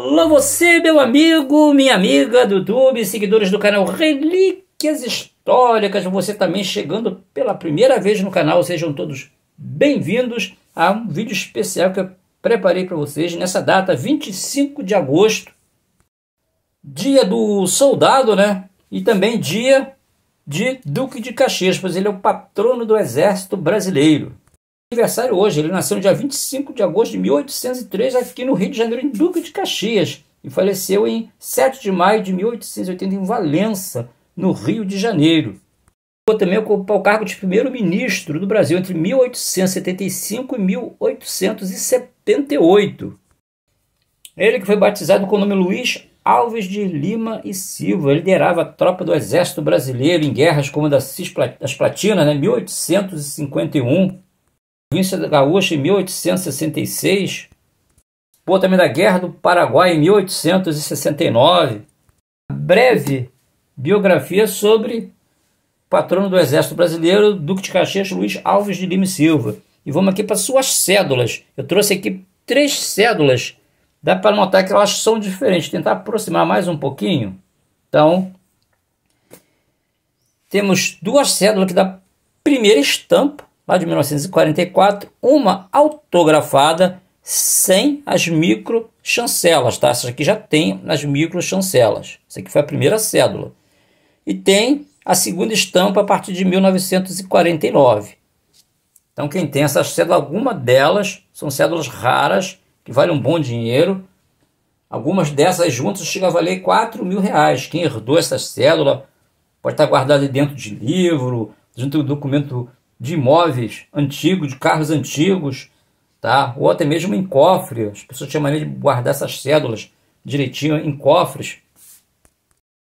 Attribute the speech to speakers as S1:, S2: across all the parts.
S1: Olá você, meu amigo, minha amiga do YouTube, seguidores do canal Relíquias Históricas, você também chegando pela primeira vez no canal, sejam todos bem-vindos a um vídeo especial que eu preparei para vocês nessa data, 25 de agosto, dia do soldado, né? E também dia de Duque de Caxias, pois ele é o patrono do exército brasileiro aniversário hoje. Ele nasceu no dia 25 de agosto de 1803, aqui no Rio de Janeiro, em Duque de Caxias, e faleceu em 7 de maio de 1880 em Valença, no Rio de Janeiro. Também ocupou o cargo de primeiro-ministro do Brasil entre 1875 e 1878. Ele que foi batizado com o nome Luiz Alves de Lima e Silva. liderava a tropa do Exército Brasileiro em guerras como a das Platinas, né, 1851 província gaúcha em 1866, participou também da Guerra do Paraguai em 1869. Breve biografia sobre o patrono do Exército Brasileiro, Duque de Caxias Luiz Alves de Lima e Silva. E vamos aqui para suas cédulas. Eu trouxe aqui três cédulas. Dá para notar que elas são diferentes. Tentar aproximar mais um pouquinho. Então, temos duas cédulas que da primeira estampa lá de 1944, uma autografada sem as micro chancelas, tá? Essa aqui já tem as micro chancelas. Essa aqui foi a primeira cédula. E tem a segunda estampa a partir de 1949. Então quem tem essas cédulas, alguma delas são cédulas raras, que valem um bom dinheiro. Algumas dessas juntas chegam a valer 4 mil reais. Quem herdou essa cédula pode estar guardada dentro de livro, junto do documento de imóveis antigos, de carros antigos, tá? ou até mesmo em cofre. As pessoas tinham maneira de guardar essas cédulas direitinho em cofres.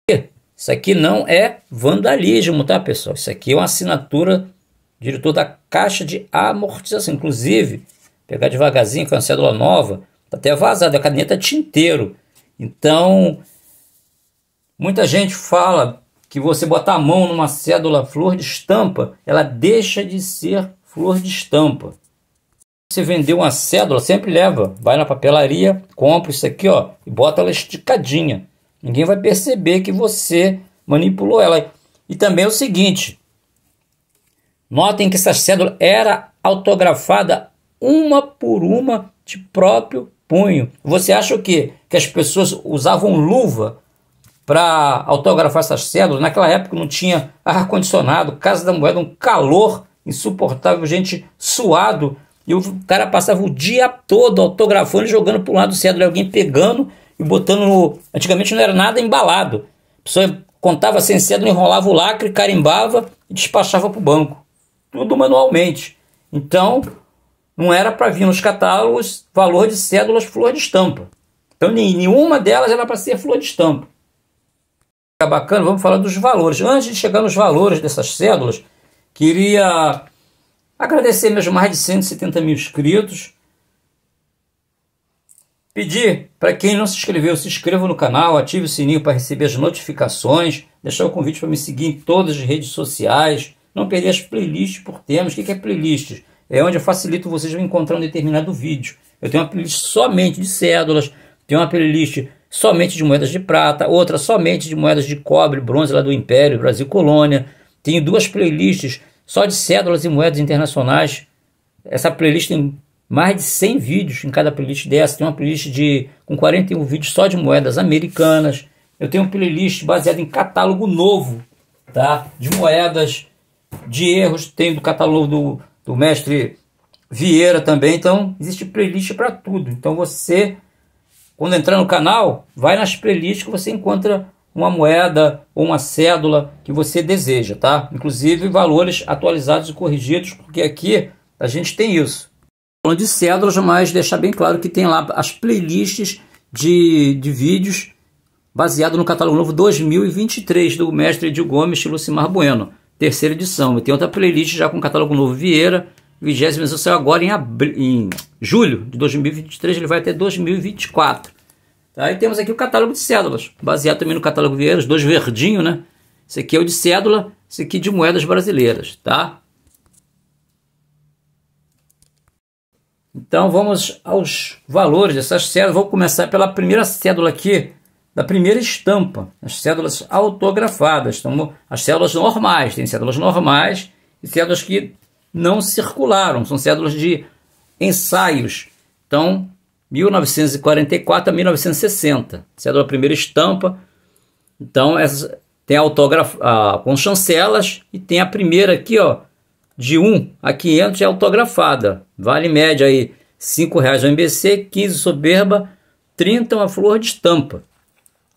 S1: Isso aqui não é vandalismo, tá, pessoal? Isso aqui é uma assinatura diretor da caixa de amortização. Inclusive, pegar devagarzinho com é a cédula nova, tá até vazada, a caneta tinteiro. Então, muita gente fala que você botar a mão numa cédula flor de estampa, ela deixa de ser flor de estampa. Você vendeu uma cédula, sempre leva, vai na papelaria, compra isso aqui, ó, e bota ela esticadinha. Ninguém vai perceber que você manipulou ela. E também é o seguinte, notem que essa cédula era autografada uma por uma de próprio punho. Você acha o quê? Que as pessoas usavam luva para autografar essas cédulas. Naquela época não tinha ar-condicionado, Casa da Moeda, um calor insuportável, gente suado. E o cara passava o dia todo autografando e jogando para um lado cédula, alguém pegando e botando no... Antigamente não era nada embalado. A pessoa contava sem cédula, enrolava o lacre, carimbava e despachava para o banco. Tudo manualmente. Então, não era para vir nos catálogos valor de cédulas flor de estampa. Então, nenhuma delas era para ser flor de estampa. Tá bacana, vamos falar dos valores. Antes de chegar nos valores dessas cédulas, queria agradecer meus mais de 170 mil inscritos. Pedir para quem não se inscreveu, se inscreva no canal, ative o sininho para receber as notificações, deixar o convite para me seguir em todas as redes sociais, não perder as playlists por temas. O que é playlist? É onde eu facilito vocês encontrar um determinado vídeo. Eu tenho uma playlist somente de cédulas, tenho uma playlist somente de moedas de prata, outra somente de moedas de cobre, bronze lá do Império, Brasil Colônia. Tenho duas playlists só de cédulas e moedas internacionais. Essa playlist tem mais de 100 vídeos em cada playlist dessa. Tem uma playlist de com 41 vídeos só de moedas americanas. Eu tenho uma playlist baseada em catálogo novo, tá? De moedas, de erros. Tem do catálogo do, do mestre Vieira também. Então, existe playlist para tudo. Então, você quando entrar no canal, vai nas playlists que você encontra uma moeda ou uma cédula que você deseja, tá? Inclusive valores atualizados e corrigidos, porque aqui a gente tem isso. Falando de cédulas, mas deixar bem claro que tem lá as playlists de, de vídeos baseado no catálogo novo 2023 do mestre Edil Gomes e Lucimar Bueno, terceira edição. E tem outra playlist já com o catálogo novo Vieira, 20 edição agora em, abri... em julho de 2023, ele vai até 2024. Tá? E temos aqui o catálogo de cédulas, baseado também no catálogo Vieiras dois verdinhos, né? Esse aqui é o de cédula, esse aqui de moedas brasileiras, tá? Então vamos aos valores dessas cédulas. Vou começar pela primeira cédula aqui, da primeira estampa, as cédulas autografadas, então, as cédulas normais, tem cédulas normais e cédulas que não circularam, são cédulas de ensaios. Então, 1944 a 1960, cédula é primeira estampa. Então, essa, tem autógrafo a com chancelas e tem a primeira aqui, ó, de 1 a 500 é autografada. Vale média aí R$ reais o MBC, 15 soberba, 30 uma flor de estampa.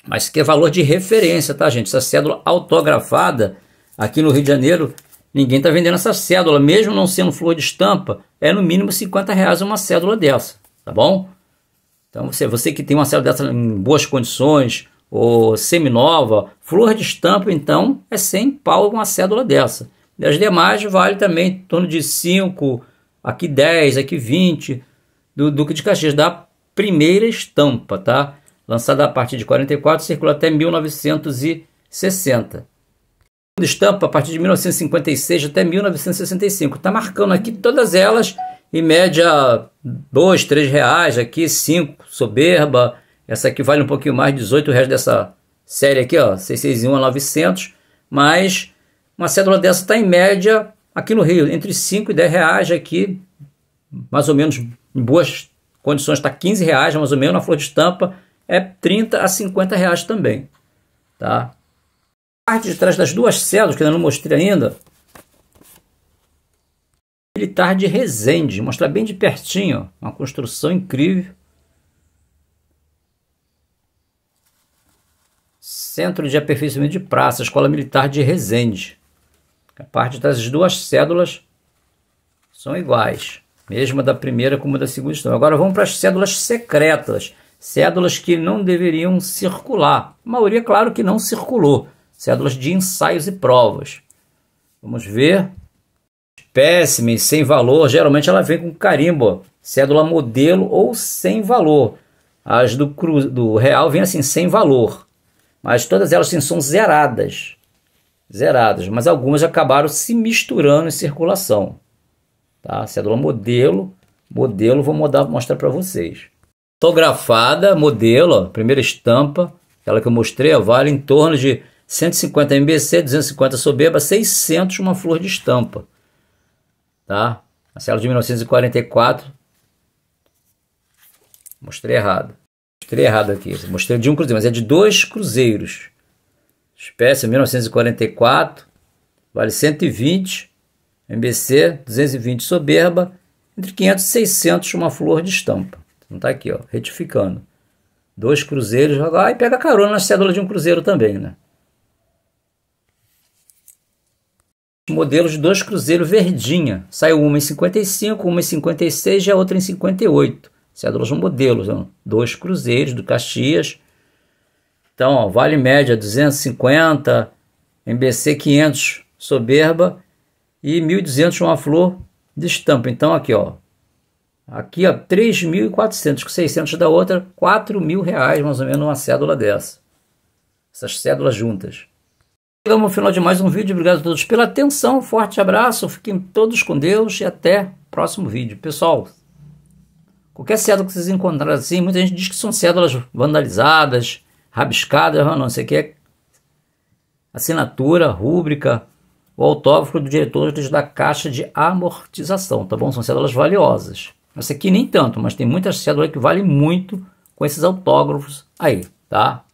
S1: Mas que é valor de referência, tá, gente? Essa cédula autografada aqui no Rio de Janeiro, ninguém está vendendo essa cédula, mesmo não sendo flor de estampa, é no mínimo 50 reais uma cédula dessa, tá bom? Então, você, você que tem uma célula dessa em boas condições, ou seminova, flor de estampa, então, é 100 pau uma cédula dessa. E as demais vale também em torno de 5, aqui 10, aqui 20, do Duque de Caxias, da primeira estampa, tá? Lançada a partir de 44, circula até 1960 estampa a partir de 1956 até 1965. Está marcando aqui todas elas em média dois, três reais aqui, cinco, soberba. Essa aqui vale um pouquinho mais, 18 reais dessa série aqui, ó, 661 a 900. Mas uma cédula dessa está em média aqui no Rio entre 5 e 10 reais aqui, mais ou menos em boas condições está 15 reais mais ou menos na flor de estampa é 30 a 50 reais também, tá? A parte de trás das duas células que eu não mostrei ainda militar de Resende, mostrar bem de pertinho, uma construção incrível. Centro de Aperfeiçoamento de Praça, Escola Militar de Resende. A parte das duas cédulas são iguais, mesmo da primeira como da segunda história. Agora vamos para as cédulas secretas, cédulas que não deveriam circular. A maioria, claro, que não circulou, cédulas de ensaios e provas. Vamos ver péssima sem valor, geralmente ela vem com carimbo, cédula modelo ou sem valor. As do, cru, do real vêm assim, sem valor. Mas todas elas assim, são zeradas. Zeradas, mas algumas acabaram se misturando em circulação. Tá? Cédula modelo, modelo vou mudar, mostrar para vocês. Fotografada, modelo, primeira estampa, aquela que eu mostrei, vale em torno de 150 MBC, 250 soberba, 600 uma flor de estampa tá? A célula de 1944. Mostrei errado. Mostrei errado aqui. Mostrei de um cruzeiro, mas é de dois cruzeiros. Espécie 1944, vale 120. MBC 220 soberba, entre 500 e 600 uma flor de estampa. Não está aqui, ó, retificando. Dois cruzeiros, vai e pega carona na cédula de um cruzeiro também, né? modelos de dois cruzeiros Verdinha. Saiu uma em 55, uma em 56 e a é outra em 58. Cédulas modelos, dois Cruzeiros do Caxias. Então, ó, Vale Média 250, MBC 500 Soberba e 1.200 uma flor de estampa. Então, aqui, ó. Aqui, ó, 3.400, com 600 da outra, 4.000 reais, mais ou menos, uma cédula dessa. Essas cédulas juntas. Chegamos ao final de mais um vídeo. Obrigado a todos pela atenção. Um forte abraço. Fiquem todos com Deus e até o próximo vídeo. Pessoal, qualquer cédula que vocês encontrarem assim, muita gente diz que são cédulas vandalizadas, rabiscadas, não, sei o é assinatura, rúbrica, o autógrafo do diretor da caixa de amortização, tá bom? São cédulas valiosas. Essa aqui nem tanto, mas tem muitas cédulas que valem muito com esses autógrafos aí, tá?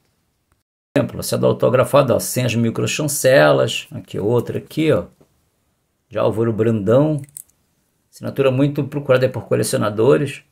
S1: exemplo, você autografada, é autografado ó, senhas microchancelas, aqui outra aqui, ó, de Álvaro Brandão, assinatura muito procurada por colecionadores.